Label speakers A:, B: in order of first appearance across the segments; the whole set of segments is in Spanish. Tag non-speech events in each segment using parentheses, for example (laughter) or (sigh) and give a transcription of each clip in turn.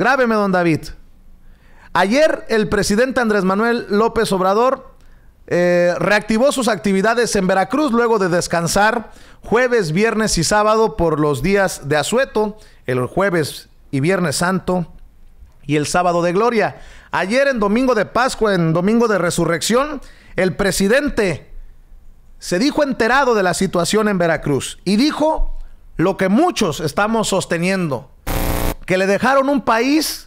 A: Grábeme, don David. Ayer el presidente Andrés Manuel López Obrador eh, reactivó sus actividades en Veracruz luego de descansar jueves, viernes y sábado por los días de asueto, el jueves y viernes santo y el sábado de gloria. Ayer en domingo de Pascua, en domingo de resurrección, el presidente se dijo enterado de la situación en Veracruz y dijo lo que muchos estamos sosteniendo que le dejaron un país,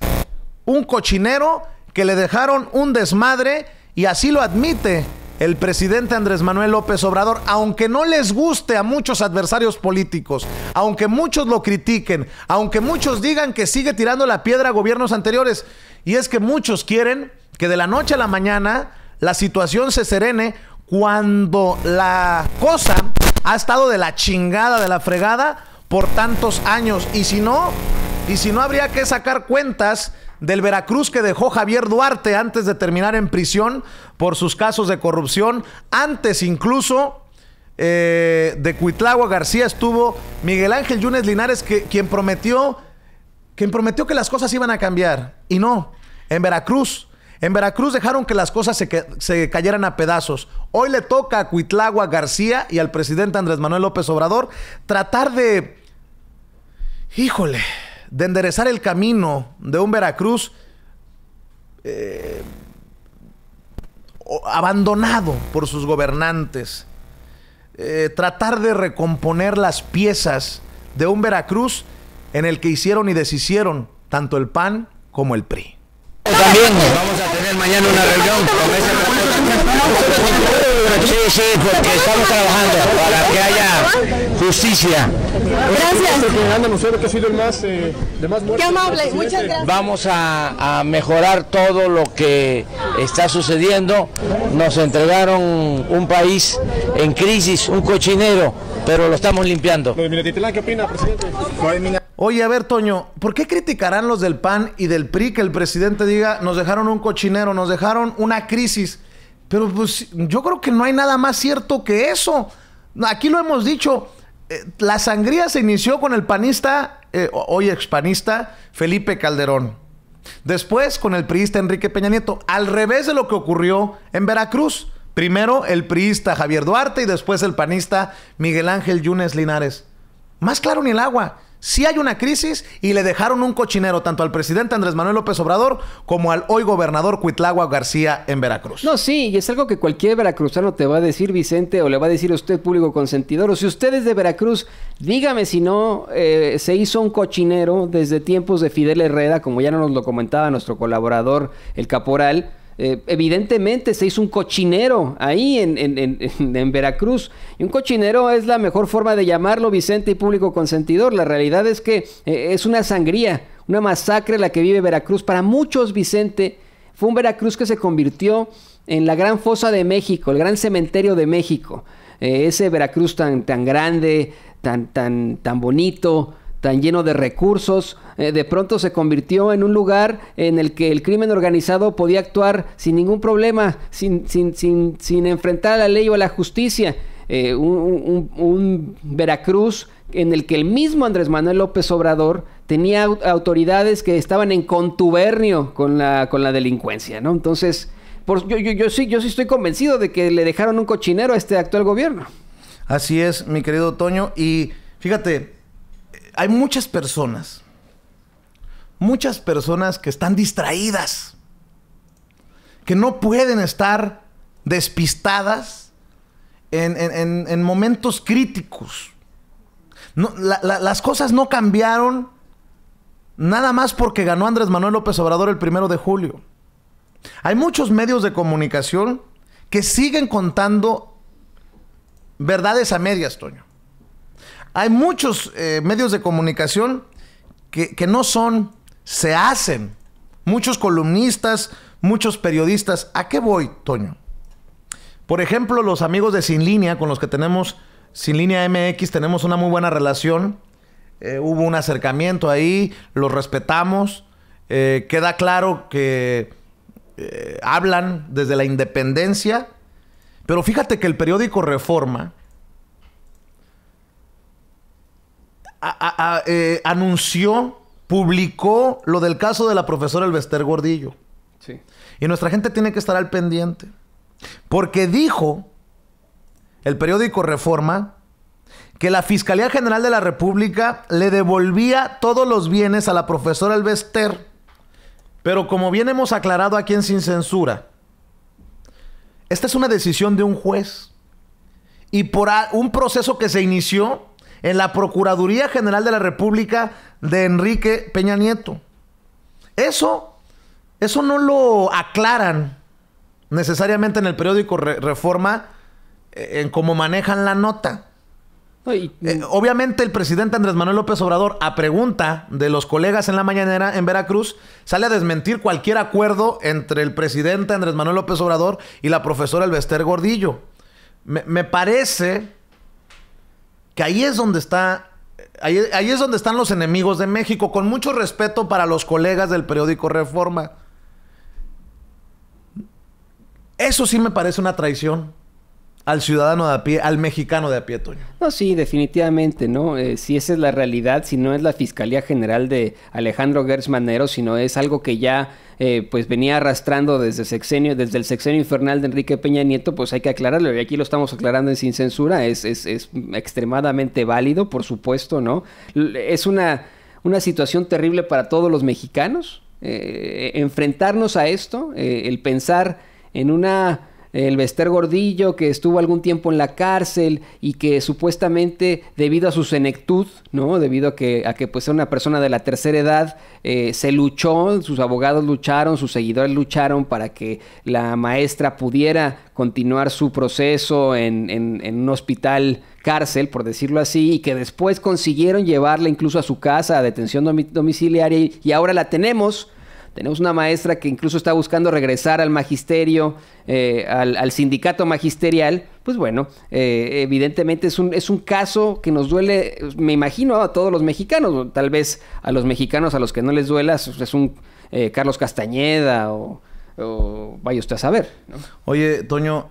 A: un cochinero, que le dejaron un desmadre y así lo admite el presidente Andrés Manuel López Obrador, aunque no les guste a muchos adversarios políticos, aunque muchos lo critiquen, aunque muchos digan que sigue tirando la piedra a gobiernos anteriores, y es que muchos quieren que de la noche a la mañana la situación se serene cuando la cosa ha estado de la chingada, de la fregada por tantos años, y si no, y si no, habría que sacar cuentas del Veracruz que dejó Javier Duarte antes de terminar en prisión por sus casos de corrupción, antes incluso eh, de Cuitlagua García estuvo Miguel Ángel Yunes Linares, que, quien, prometió, quien prometió que las cosas iban a cambiar. Y no, en Veracruz. En Veracruz dejaron que las cosas se, se cayeran a pedazos. Hoy le toca a Cuitlagua García y al presidente Andrés Manuel López Obrador tratar de... Híjole, de enderezar el camino de un Veracruz eh, abandonado por sus gobernantes, eh, tratar de recomponer las piezas de un Veracruz en el que hicieron y deshicieron tanto el PAN como el PRI. También vamos a tener mañana una reunión sí, porque estamos trabajando para que haya justicia.
B: Gracias.
A: Este Vamos a, mejorar todo lo que está sucediendo. Nos entregaron un país en crisis, un cochinero, pero lo estamos limpiando. ¿Qué Oye, a ver, Toño, ¿por qué criticarán los del PAN y del PRI que el presidente diga nos dejaron un cochinero, nos dejaron una crisis? Pero pues yo creo que no hay nada más cierto que eso. Aquí lo hemos dicho. Eh, la sangría se inició con el panista, eh, hoy expanista, Felipe Calderón. Después con el priista Enrique Peña Nieto. Al revés de lo que ocurrió en Veracruz. Primero el priista Javier Duarte y después el panista Miguel Ángel Yunes Linares. Más claro ni el agua. Si hay una crisis y le dejaron un cochinero tanto al presidente Andrés Manuel López Obrador como al hoy gobernador Cuitlagua García en Veracruz. No, sí, y es algo que cualquier veracruzano te va a decir, Vicente, o le va a decir a usted, público consentidor,
B: o si usted es de Veracruz, dígame si no eh, se hizo un cochinero desde tiempos de Fidel Herrera, como ya nos lo comentaba nuestro colaborador, el caporal eh, evidentemente se hizo un cochinero ahí (laughs) en, Veracruz. Y un cochinero es la mejor forma de llamarlo, Vicente y público consentidor. La realidad es que eh, es una sangría, una masacre la que vive Veracruz. Para muchos, Vicente, fue un Veracruz que se convirtió en la gran fosa de México, el gran cementerio de México. Eh, ese Veracruz tan, tan grande, tan, tan, tan bonito, tan lleno de recursos, eh, de pronto se convirtió en un lugar en el que el crimen organizado podía actuar sin ningún problema, sin, enfrentar a la ley o a la justicia. Eh, un, Veracruz en el que el mismo Andrés Manuel López Obrador tenía autoridades que estaban en contubernio con la, con la delincuencia, ¿no? Entonces, yo, yo, sí, yo sí estoy convencido de que le dejaron un cochinero a este actual gobierno.
A: Así es, mi querido Toño, y fíjate, hay muchas personas, muchas personas que están distraídas, que no pueden estar despistadas en, momentos críticos. las cosas no cambiaron nada más porque ganó Andrés Manuel López Obrador el primero de julio. Hay muchos medios de comunicación que siguen contando verdades a medias, Toño. Hay muchos eh, medios de comunicación que, no son, se hacen. Muchos columnistas, muchos periodistas. ¿A qué voy, Toño? Por ejemplo, los amigos de Sin Línea, con los que tenemos Sin Línea MX, tenemos una muy buena relación. Eh, hubo un acercamiento ahí, los respetamos. Eh, queda claro que hablan desde la independencia. Pero fíjate que el periódico Reforma Eh, anunció, publicó lo del caso de la profesora Elvester Gordillo. Y nuestra gente tiene que estar al pendiente. Porque dijo el periódico Reforma que la Fiscalía General de la República le devolvía todos los bienes a la profesora Elvester. Pero como bien hemos aclarado aquí en Sin Censura, esta es una decisión de un juez. Y por un proceso que se inició en la Procuraduría General de la República de Enrique Peña Nieto. Eso, eso no lo aclaran necesariamente en el periódico Reforma eh, en cómo manejan la nota. Eh, obviamente el presidente Andrés Manuel López Obrador, a pregunta de los colegas en la mañanera en Veracruz, sale a desmentir cualquier acuerdo entre el presidente Andrés Manuel López Obrador y la profesora Elvester Gordillo. Me, me parece que ahí es donde está. Ahí, ahí, es donde están los enemigos de México, con mucho respeto para los colegas del periódico Reforma. Eso sí me parece una traición al ciudadano de a pie, al mexicano de a pie, Toño. No,
B: sí, definitivamente, ¿no? Eh, si esa es la realidad, si no es la Fiscalía General de Alejandro Gertz Manero, sino es algo que ya eh, pues venía arrastrando desde, sexenio, desde el sexenio infernal de Enrique Peña Nieto, pues hay que aclararlo. Y aquí lo estamos aclarando Sin Censura, es, extremadamente válido, por supuesto, ¿no? Es una, una situación terrible para todos los mexicanos. Eh, enfrentarnos a esto, el pensar en una el Bester Gordillo, que estuvo algún tiempo en la cárcel y que supuestamente debido a su senectud, ¿no? Debido a que, a que pues era una persona de la tercera edad, eh, se luchó, sus abogados lucharon, sus seguidores lucharon para que la maestra pudiera continuar su proceso en, un hospital cárcel, por decirlo así, y que después consiguieron llevarla incluso a su casa a detención domiciliaria y ahora la tenemos tenemos una maestra que incluso está buscando regresar al magisterio, eh, al, sindicato magisterial. Pues bueno, eh, evidentemente es un, es un caso que nos duele, me imagino, a todos los mexicanos. Tal vez a los mexicanos a los que no les duela es un eh, Carlos Castañeda o, vaya usted a saber. Oye, Toño,